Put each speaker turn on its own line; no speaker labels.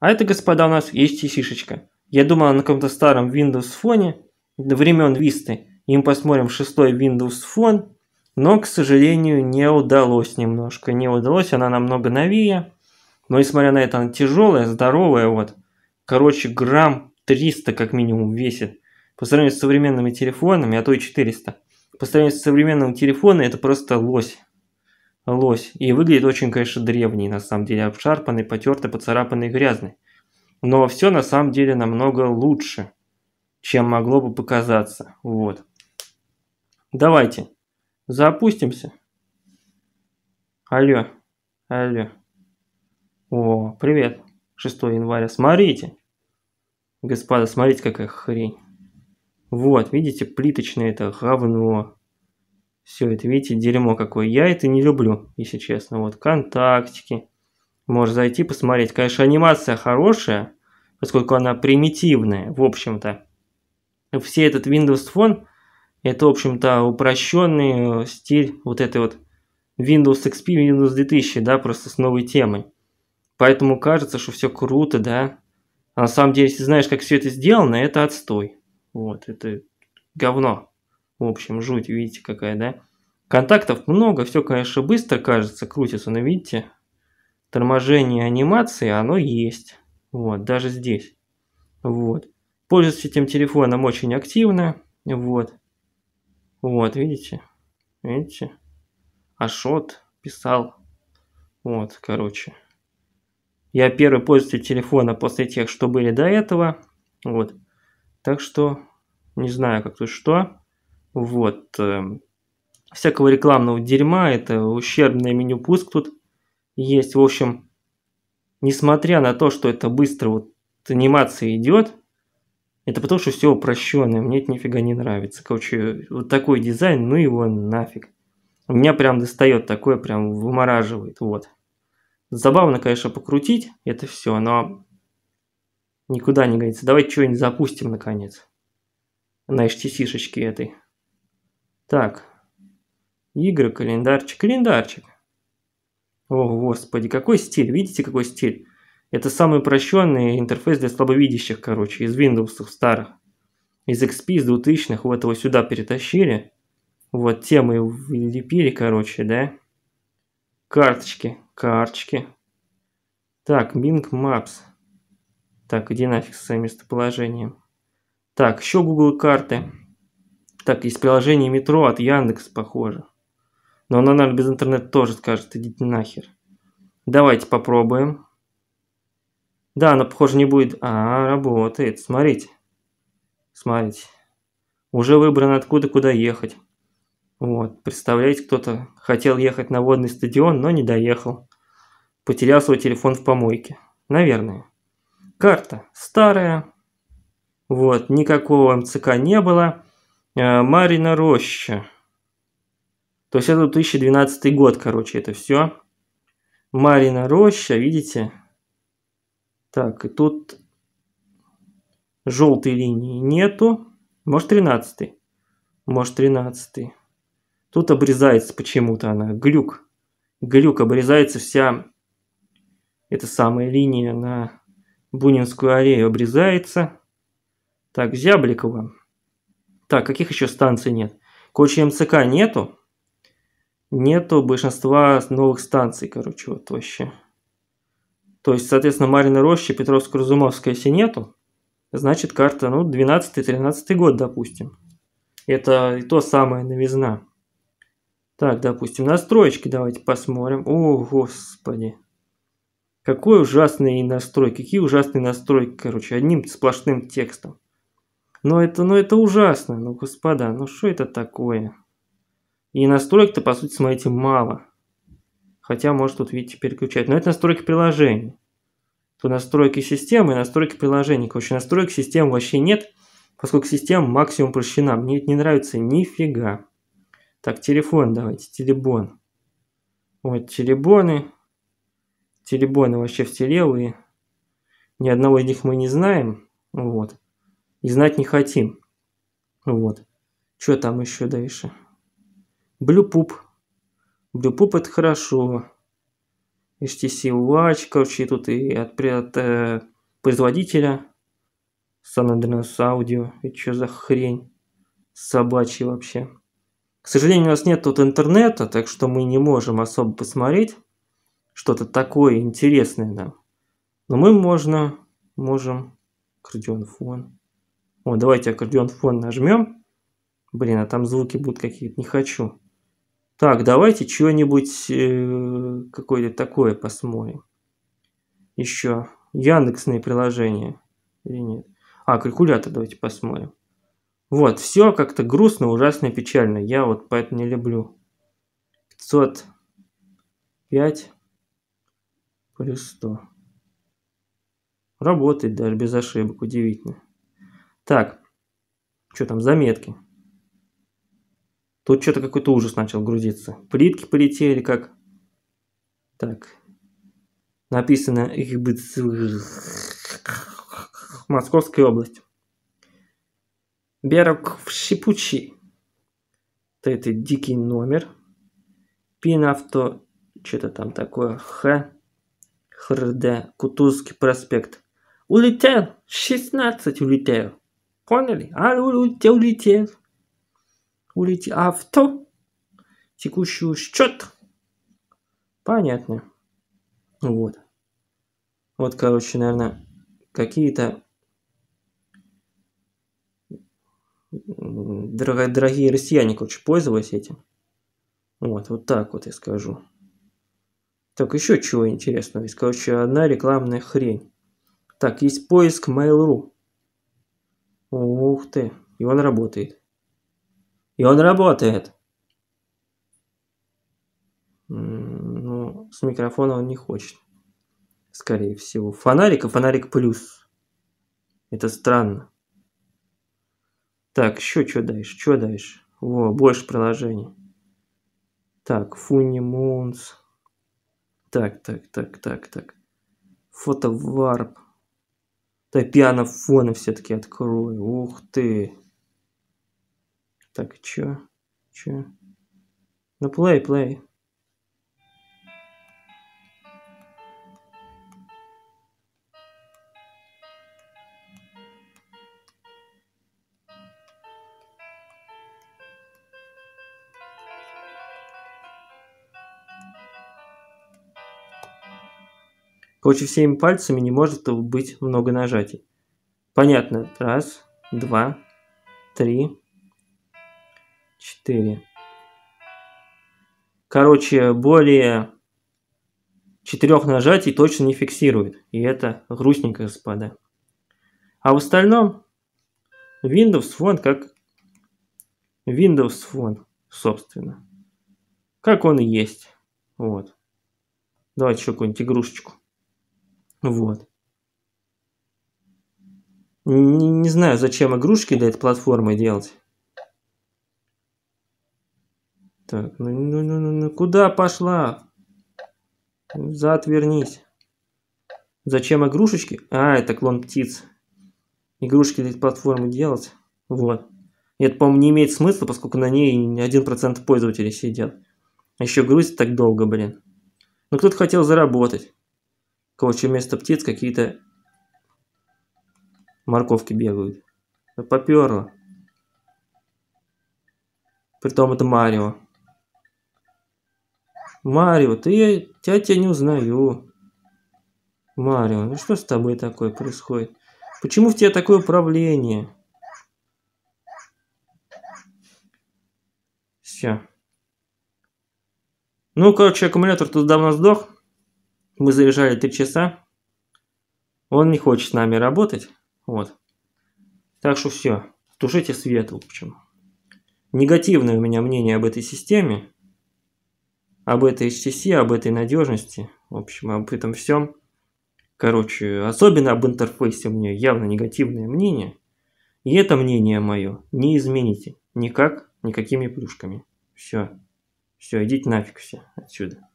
А это, господа, у нас HTC-шечка. Я думал на каком-то старом Windows фоне времен Висты. И мы посмотрим шестой Windows фон. Но, к сожалению, не удалось немножко. Не удалось, она намного новее. Но, несмотря на это, она тяжелая, здоровая. Вот. Короче, грамм 300 как минимум весит. По сравнению с современными телефонами, а то и 400. По сравнению с современным телефоном, это просто лось лось. И выглядит очень, конечно, древний, на самом деле, обшарпанный, потертый, поцарапанный, грязный. Но все на самом деле намного лучше, чем могло бы показаться. Вот. Давайте запустимся. Алло, алло. О, привет, 6 января. Смотрите, господа, смотрите, какая хрень. Вот, видите, плиточное это говно все это, видите, дерьмо какое. Я это не люблю, если честно. Вот, контактики. Можно зайти, посмотреть. Конечно, анимация хорошая, поскольку она примитивная, в общем-то. Все этот Windows Phone, это, в общем-то, упрощенный э, стиль вот этой вот Windows XP, Windows 2000, да, просто с новой темой. Поэтому кажется, что все круто, да. А на самом деле, если знаешь, как все это сделано, это отстой. Вот, это говно. В общем, жуть, видите, какая, да? Контактов много, все, конечно, быстро кажется, крутится, но видите, торможение анимации, оно есть. Вот, даже здесь. Вот. Пользуюсь этим телефоном очень активно. Вот. Вот, видите? Видите? Ашот писал. Вот, короче. Я первый пользователь телефона после тех, что были до этого. Вот. Так что, не знаю, как тут что. Вот. Эм, всякого рекламного дерьма, это ущербное меню пуск тут есть. В общем, несмотря на то, что это быстро вот анимация идет, это потому что все упрощенное, мне это нифига не нравится. Короче, вот такой дизайн, ну его нафиг. У меня прям достает такое, прям вымораживает, вот. Забавно, конечно, покрутить это все, но никуда не годится. Давайте что-нибудь запустим, наконец, на HTC-шечке этой. Так, Игры, календарчик, календарчик. О, господи, какой стиль, видите, какой стиль? Это самый упрощенный интерфейс для слабовидящих, короче, из Windows старых. Из XP, из 2000-х, вот его сюда перетащили. Вот, темы лепили, короче, да? Карточки, карточки. Так, Bing Maps. Так, иди нафиг с своим местоположением. Так, еще Google карты. Так, есть приложение метро от Яндекс, похоже. Но она наверное, без интернета тоже скажет, идите нахер. Давайте попробуем. Да, она, похоже, не будет... А, работает, смотрите. Смотрите. Уже выбрано откуда, куда ехать. Вот, представляете, кто-то хотел ехать на водный стадион, но не доехал. Потерял свой телефон в помойке. Наверное. Карта старая. Вот, никакого МЦК не было. А, Марина Роща. То есть это 2012 год, короче, это все. Марина Роща, видите? Так, и тут желтой линии нету. Может 13 Может 13 Тут обрезается почему-то она. Глюк. Глюк. Обрезается вся эта самая линия на Бунинскую аллею. Обрезается. Так, Зябликова. Так, каких еще станций нет? Кочи МЦК нету нету большинства новых станций, короче, вот вообще. То есть, соответственно, Марина Роща, Петровско-Разумовская, если нету, значит карта, ну, 12-13 год, допустим. Это и то самое новизна. Так, допустим, настройки давайте посмотрим. О, господи. Какой ужасный настрой, какие ужасные настройки, короче, одним сплошным текстом. Но это, ну это ужасно, ну господа, ну что это такое? И настроек-то, по сути, смотрите, мало. Хотя, может, тут, видите, переключать. Но это настройки приложений. То настройки системы и настройки приложений. Короче, настроек систем вообще нет, поскольку система максимум прощена. Мне ведь не нравится нифига. Так, телефон давайте, телебон. Вот, телебоны. Телебоны вообще в втелелые. Ни одного из них мы не знаем. Вот. И знать не хотим. Вот. Что там еще дальше? Блюпуп. Блюпуп это хорошо. HTC Watch, короче, тут и от, от э, производителя. San Andreas Audio. И что за хрень собачья вообще. К сожалению, у нас нет тут интернета, так что мы не можем особо посмотреть что-то такое интересное нам. Но мы можно, можем аккордеон фон. О, давайте аккордеон фон нажмем. Блин, а там звуки будут какие-то, не хочу. Так, давайте чего-нибудь э, какое-то такое посмотрим. Еще. Яндексные приложения. Или нет? А, калькулятор давайте посмотрим. Вот, все как-то грустно, ужасно, печально. Я вот поэтому не люблю. 505 плюс 100. Работает даже без ошибок, удивительно. Так, что там, заметки. Тут что-то какой-то ужас начал грузиться. Плитки полетели как... Так. Написано... Московская область. Берег в Шипучи. Это, это дикий номер. Пин авто Что-то там такое. Х. ХРД. Кутузский проспект. Улетел. 16 улетел. Поняли? А, улетел, улетел улети авто, текущий счет. Понятно. Вот. Вот, короче, наверное, какие-то дорогие россияне, короче, пользовались этим. Вот, вот так вот я скажу. Так, еще чего интересного есть. Короче, одна рекламная хрень. Так, есть поиск Mail.ru. Ух ты, и он работает. И он работает. Ну, с микрофона он не хочет. Скорее всего. Фонарик и а фонарик плюс. Это странно. Так, еще что дальше? Что дальше? Во, больше приложений. Так, Funny Moons. Так, так, так, так, так. Фотоварп. Да, пиано фоном все-таки открою. Ух ты. Так, чё? Чё? Ну, плей, плей. Короче, всеми пальцами не может быть много нажатий. Понятно. Раз, два, три, 4. Короче, более четырех нажатий точно не фиксирует. И это грустненько, господа. А в остальном Windows Phone как Windows Phone, собственно. Как он и есть. Вот. Давайте еще какую-нибудь игрушечку. Вот. Не, не знаю, зачем игрушки для этой платформы делать. Так, ну, ну, ну, ну, ну, куда пошла? Зад вернись. Зачем игрушечки? А, это клон птиц. Игрушки для платформы делать. Вот. И это, по-моему, не имеет смысла, поскольку на ней 1% пользователей сидят. А еще грузит так долго, блин. Но ну, кто-то хотел заработать. Короче, вместо птиц какие-то морковки бегают. Поперло. Притом это Марио. Марио, ты, я, я тебя не узнаю. Марио, ну что с тобой такое происходит? Почему в тебя такое управление? Все. Ну, короче, аккумулятор тут давно сдох. Мы заряжали 3 часа. Он не хочет с нами работать. Вот. Так что все. Тушите свет, в общем. Негативное у меня мнение об этой системе об этой HTC, об этой надежности, в общем, об этом всем. Короче, особенно об интерфейсе у меня явно негативное мнение. И это мнение мое не измените никак, никакими плюшками. Все. Все, идите нафиг все отсюда.